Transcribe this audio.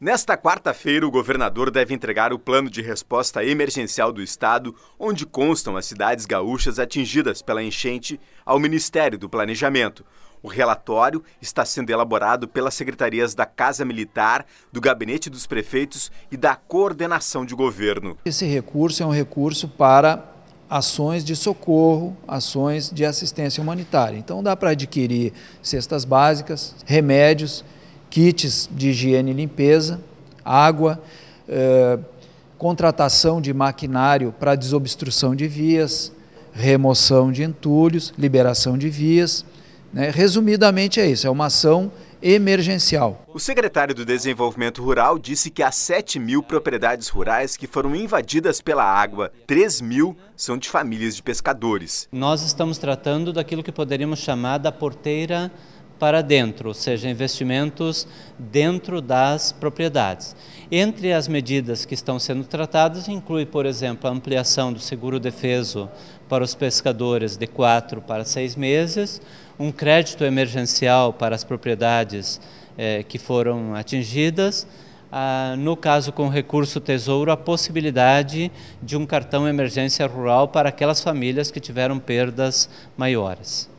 Nesta quarta-feira, o governador deve entregar o plano de resposta emergencial do estado, onde constam as cidades gaúchas atingidas pela enchente, ao Ministério do Planejamento. O relatório está sendo elaborado pelas secretarias da Casa Militar, do Gabinete dos Prefeitos e da Coordenação de Governo. Esse recurso é um recurso para ações de socorro, ações de assistência humanitária. Então dá para adquirir cestas básicas, remédios, kits de higiene e limpeza, água, eh, contratação de maquinário para desobstrução de vias, remoção de entulhos, liberação de vias. Né? Resumidamente é isso, é uma ação emergencial. O secretário do Desenvolvimento Rural disse que há 7 mil propriedades rurais que foram invadidas pela água, 3 mil são de famílias de pescadores. Nós estamos tratando daquilo que poderíamos chamar da porteira para dentro, ou seja, investimentos dentro das propriedades. Entre as medidas que estão sendo tratadas inclui, por exemplo, a ampliação do seguro defeso para os pescadores de quatro para seis meses, um crédito emergencial para as propriedades eh, que foram atingidas, ah, no caso com o recurso tesouro, a possibilidade de um cartão emergência rural para aquelas famílias que tiveram perdas maiores.